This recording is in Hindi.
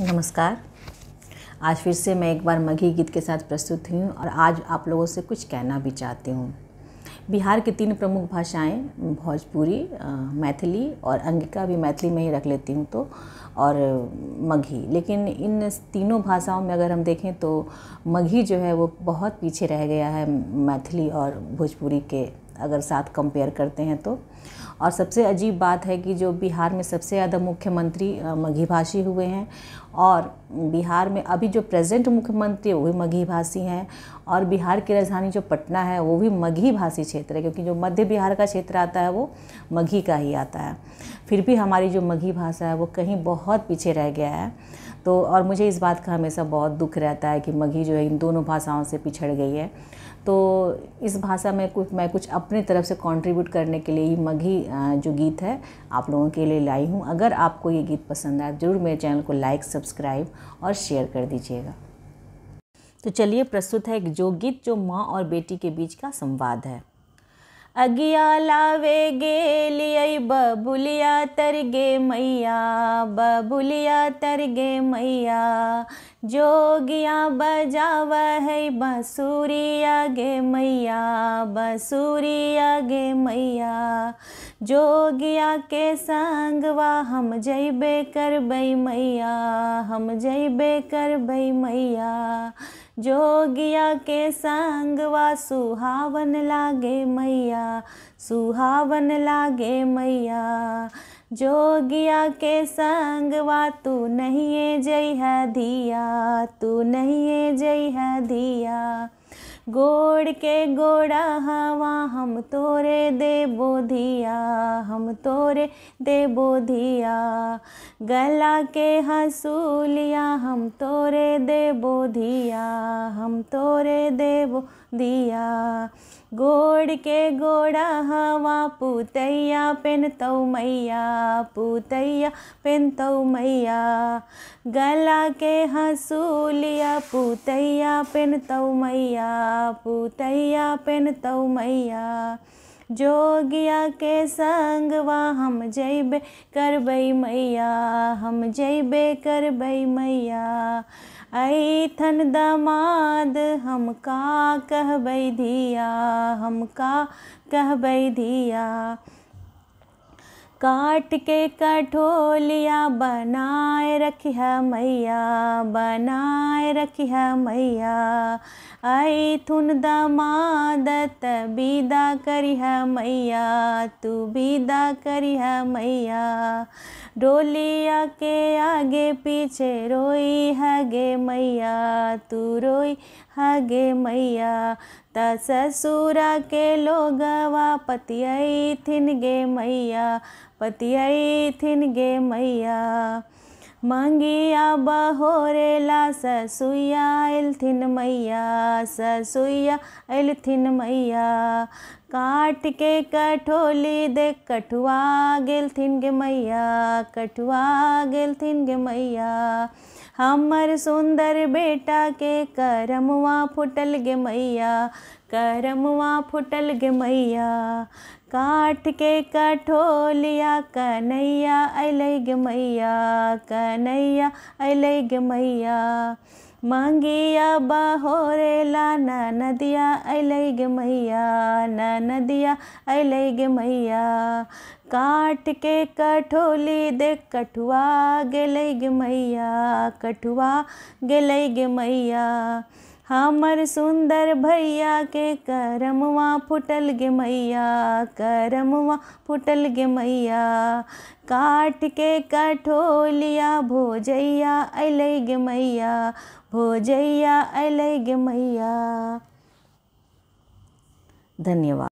नमस्कार आज फिर से मैं एक बार मघी गीत के साथ प्रस्तुत हूँ और आज आप लोगों से कुछ कहना भी चाहती हूँ बिहार की तीन प्रमुख भाषाएं भोजपुरी मैथिली और अंगिका भी मैथिली में ही रख लेती हूँ तो और मघी लेकिन इन तीनों भाषाओं में अगर हम देखें तो मघी जो है वो बहुत पीछे रह गया है मैथिली और भोजपुरी के अगर साथ कंपेयर करते हैं तो और सबसे अजीब बात है कि जो बिहार में सबसे ज़्यादा मुख्यमंत्री मघी भाषी हुए हैं और बिहार में अभी जो प्रेजेंट मुख्यमंत्री वो भी मघी भाषी हैं और बिहार की राजधानी जो पटना है वो भी मघी भाषी क्षेत्र है क्योंकि जो मध्य बिहार का क्षेत्र आता है वो मघी का ही आता है फिर भी हमारी जो मघी भाषा है वो कहीं बहुत पीछे रह गया है तो और मुझे इस बात का हमेशा बहुत दुख रहता है कि मघी जो है इन दोनों भाषाओं से पिछड़ गई है तो इस भाषा में कुछ मैं कुछ अपने तरफ से कंट्रीब्यूट करने के लिए ये मगी जो गीत है आप लोगों के लिए लाई हूँ अगर आपको ये गीत पसंद आए ज़रूर मेरे चैनल को लाइक सब्सक्राइब और शेयर कर दीजिएगा तो चलिए प्रस्तुत है एक जो गीत जो माँ और बेटी के बीच का संवाद है अगिया लावे गे लिय तर गे मैया बबुलिया गे मैया जोगिया बजाव है बसूरिया गे मैया बसूरिया गे मैया जोगिया के संगवा हम जैबे कर बई मैया हम जैबे कर बई मैया जोगिया के संग वा सुहावन लागे मैया सुहावन लागे मैया जोगिया के संग वा तू नहीं जई है दिया तू नहीं जई है दिया गोड़ के गोड़ा हवा हम तोरे दे बोधिया हम तोरे दे बोधिया गला के हसूलिया हम तोरे दे बोधिया हम तोरे दे बोधिया दिया गोड़ के गोड़ा हवा पुतैया पूतैया तौ मैया पुतैया पूतैया तौ मैया गला के पुतैया पूतैया तौ मैया पुतैया पूतैया तौ मैया जोगिया के संग वहाँ हम जैबे करबई मैया हम जैबे करबई मैया ऐथन दमाद हम का कहबई धिया हम का कहबई धिया काट के कठोलिया बनाए है मैया बनाए है मैया आई थुन दमादत बीदा करिया मैया तू बीदा है मैया डोलिया के आगे पीछे रोई गे मैया तू रोई गे मैया त ससुरा के लोगवा आई थिन गे मैया पतियाई थिन गे मैया मंगिया बहोरेला ससुया एलथिन मैया ससुया एलथिन मैया काट के कठोली दे कठुआ गेलथिन गे मैया कठुआ गेलथिन गे मैया हमर सुंदर बेटा के करमवा फुटल गे मैया करमवा फुटल गे मैया काठ के कठोलिया कन्हैया अलै गे मैया कन्हैया अलै गे मैया मांगिया न नदिया अलै गे मैया नदिया अलै गे मैया काट के कठोली दे कठुआ गेलै गे मैया कठुआ गेलै गे मैया हमर सुंदर भैया के करमवा फुटल गे मैया करमवा फुटल गे मैया काट के कठोलिया भोजैया अल गे मैया भोजैया अल गे मैया धन्यवाद